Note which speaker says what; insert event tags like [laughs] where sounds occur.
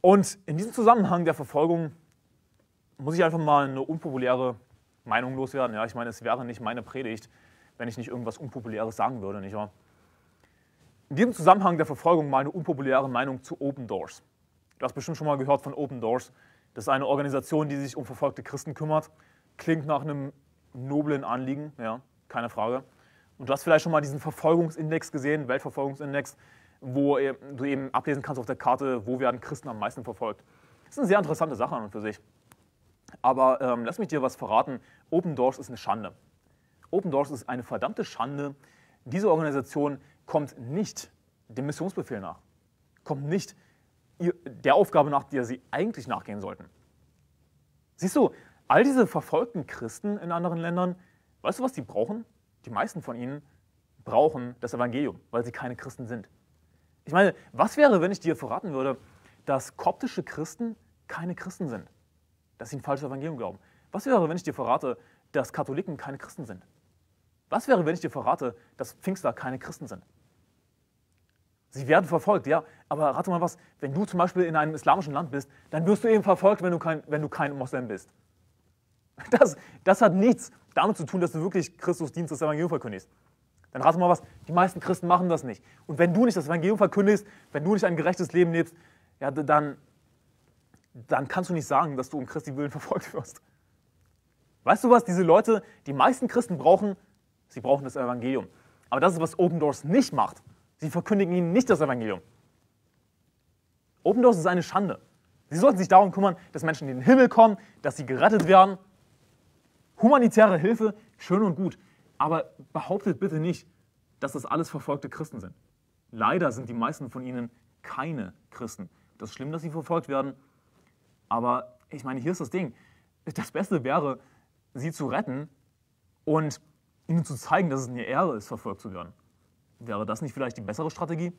Speaker 1: Und in diesem Zusammenhang der Verfolgung muss ich einfach mal eine unpopuläre Meinung loswerden. Ja, ich meine, es wäre nicht meine Predigt, wenn ich nicht irgendwas Unpopuläres sagen würde, nicht wahr? In diesem Zusammenhang der Verfolgung mal eine unpopuläre Meinung zu Open Doors. Du hast bestimmt schon mal gehört von Open Doors. Das ist eine Organisation, die sich um verfolgte Christen kümmert. Klingt nach einem noblen Anliegen, ja, keine Frage. Und du hast vielleicht schon mal diesen Verfolgungsindex gesehen, Weltverfolgungsindex wo du eben ablesen kannst auf der Karte, wo werden Christen am meisten verfolgt. Das ist eine sehr interessante Sache an und für sich. Aber ähm, lass mich dir was verraten. Open Doors ist eine Schande. Open Doors ist eine verdammte Schande. Diese Organisation kommt nicht dem Missionsbefehl nach, kommt nicht der Aufgabe nach, der sie eigentlich nachgehen sollten. Siehst du, all diese verfolgten Christen in anderen Ländern, weißt du, was die brauchen? Die meisten von ihnen brauchen das Evangelium, weil sie keine Christen sind. Ich meine, was wäre, wenn ich dir verraten würde, dass koptische Christen keine Christen sind? Dass sie ein falsches Evangelium glauben. Was wäre, wenn ich dir verrate, dass Katholiken keine Christen sind? Was wäre, wenn ich dir verrate, dass Pfingstler keine Christen sind? Sie werden verfolgt, ja, aber rate mal was, wenn du zum Beispiel in einem islamischen Land bist, dann wirst du eben verfolgt, wenn du kein, wenn du kein Moslem bist. Das, das hat nichts damit zu tun, dass du wirklich Christus Dienst des Evangeliums verkündigst. Dann rate mal was, die meisten Christen machen das nicht. Und wenn du nicht das Evangelium verkündigst, wenn du nicht ein gerechtes Leben lebst, ja, dann, dann kannst du nicht sagen, dass du um Christi Willen [laughs] verfolgt wirst. Weißt du was, diese Leute, die meisten Christen brauchen, sie brauchen das Evangelium. Aber das ist, was Open Doors nicht macht. Sie verkündigen ihnen nicht das Evangelium. Open Doors ist eine Schande. Sie sollten sich darum kümmern, dass Menschen in den Himmel kommen, dass sie gerettet werden. Humanitäre Hilfe, schön und gut. Aber behauptet bitte nicht, dass das alles verfolgte Christen sind. Leider sind die meisten von ihnen keine Christen. Das ist schlimm, dass sie verfolgt werden. Aber ich meine, hier ist das Ding. Das Beste wäre, sie zu retten und ihnen zu zeigen, dass es eine Ehre ist, verfolgt zu werden. Wäre das nicht vielleicht die bessere Strategie?